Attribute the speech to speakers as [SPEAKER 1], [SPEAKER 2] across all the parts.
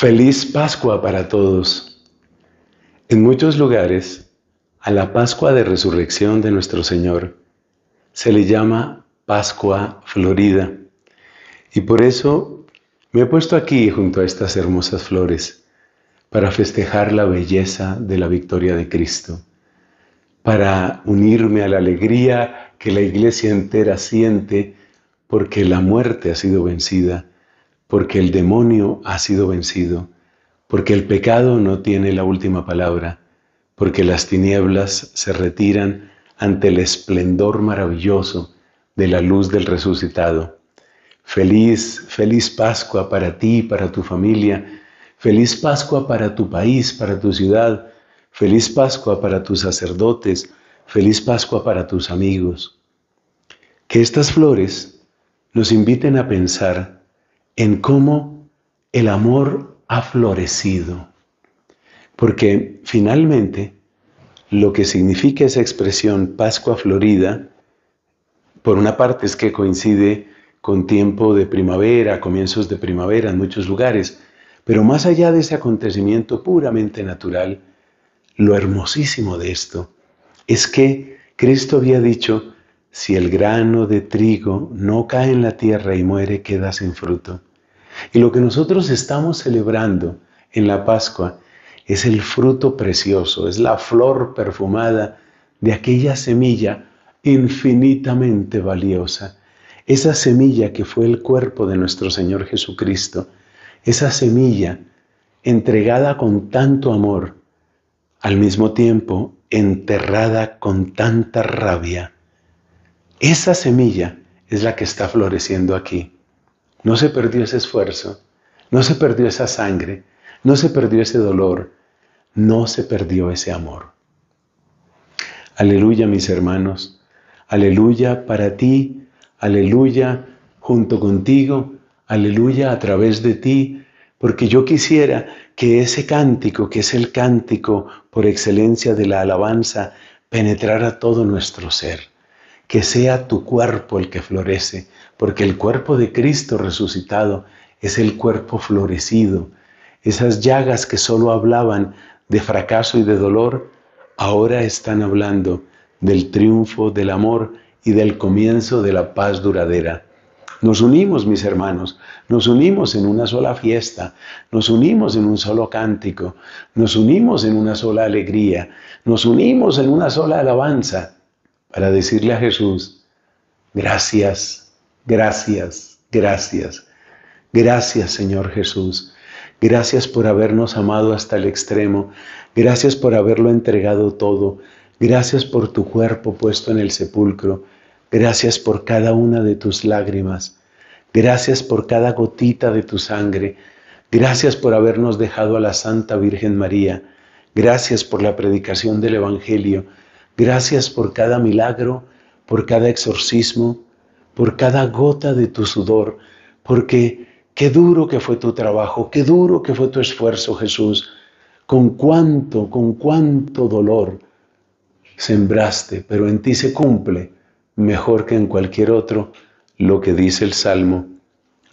[SPEAKER 1] Feliz Pascua para todos. En muchos lugares, a la Pascua de Resurrección de nuestro Señor se le llama Pascua Florida. Y por eso me he puesto aquí junto a estas hermosas flores para festejar la belleza de la victoria de Cristo, para unirme a la alegría que la iglesia entera siente porque la muerte ha sido vencida porque el demonio ha sido vencido, porque el pecado no tiene la última palabra, porque las tinieblas se retiran ante el esplendor maravilloso de la luz del resucitado. Feliz, feliz Pascua para ti, para tu familia, feliz Pascua para tu país, para tu ciudad, feliz Pascua para tus sacerdotes, feliz Pascua para tus amigos. Que estas flores nos inviten a pensar en cómo el amor ha florecido. Porque finalmente lo que significa esa expresión Pascua Florida, por una parte es que coincide con tiempo de primavera, comienzos de primavera en muchos lugares, pero más allá de ese acontecimiento puramente natural, lo hermosísimo de esto es que Cristo había dicho, si el grano de trigo no cae en la tierra y muere, queda sin fruto. Y lo que nosotros estamos celebrando en la Pascua es el fruto precioso, es la flor perfumada de aquella semilla infinitamente valiosa, esa semilla que fue el cuerpo de nuestro Señor Jesucristo, esa semilla entregada con tanto amor, al mismo tiempo enterrada con tanta rabia. Esa semilla es la que está floreciendo aquí. No se perdió ese esfuerzo, no se perdió esa sangre, no se perdió ese dolor, no se perdió ese amor. Aleluya mis hermanos, aleluya para ti, aleluya junto contigo, aleluya a través de ti, porque yo quisiera que ese cántico, que es el cántico por excelencia de la alabanza, penetrara todo nuestro ser que sea tu cuerpo el que florece, porque el cuerpo de Cristo resucitado es el cuerpo florecido. Esas llagas que solo hablaban de fracaso y de dolor, ahora están hablando del triunfo, del amor y del comienzo de la paz duradera. Nos unimos, mis hermanos, nos unimos en una sola fiesta, nos unimos en un solo cántico, nos unimos en una sola alegría, nos unimos en una sola alabanza para decirle a Jesús, gracias, gracias, gracias, gracias Señor Jesús, gracias por habernos amado hasta el extremo, gracias por haberlo entregado todo, gracias por tu cuerpo puesto en el sepulcro, gracias por cada una de tus lágrimas, gracias por cada gotita de tu sangre, gracias por habernos dejado a la Santa Virgen María, gracias por la predicación del Evangelio, Gracias por cada milagro, por cada exorcismo, por cada gota de tu sudor, porque qué duro que fue tu trabajo, qué duro que fue tu esfuerzo, Jesús, con cuánto, con cuánto dolor sembraste, pero en ti se cumple mejor que en cualquier otro lo que dice el Salmo,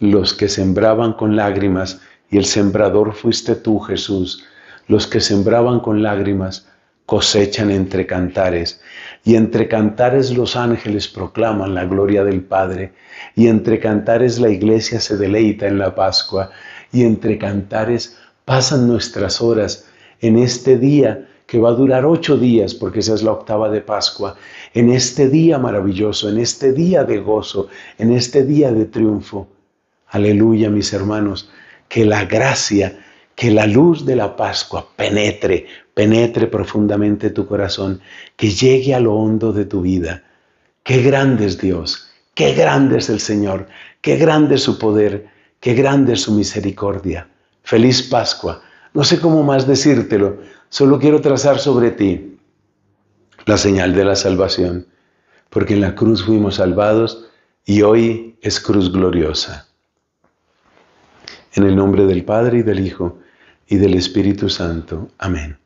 [SPEAKER 1] los que sembraban con lágrimas, y el sembrador fuiste tú, Jesús, los que sembraban con lágrimas, cosechan entre cantares, y entre cantares los ángeles proclaman la gloria del Padre, y entre cantares la iglesia se deleita en la Pascua, y entre cantares pasan nuestras horas en este día que va a durar ocho días, porque esa es la octava de Pascua, en este día maravilloso, en este día de gozo, en este día de triunfo. Aleluya, mis hermanos, que la gracia, que la luz de la Pascua penetre penetre profundamente tu corazón, que llegue a lo hondo de tu vida. Qué grande es Dios, qué grande es el Señor, qué grande es su poder, qué grande es su misericordia. Feliz Pascua. No sé cómo más decírtelo, solo quiero trazar sobre ti la señal de la salvación, porque en la cruz fuimos salvados y hoy es cruz gloriosa. En el nombre del Padre y del Hijo y del Espíritu Santo. Amén.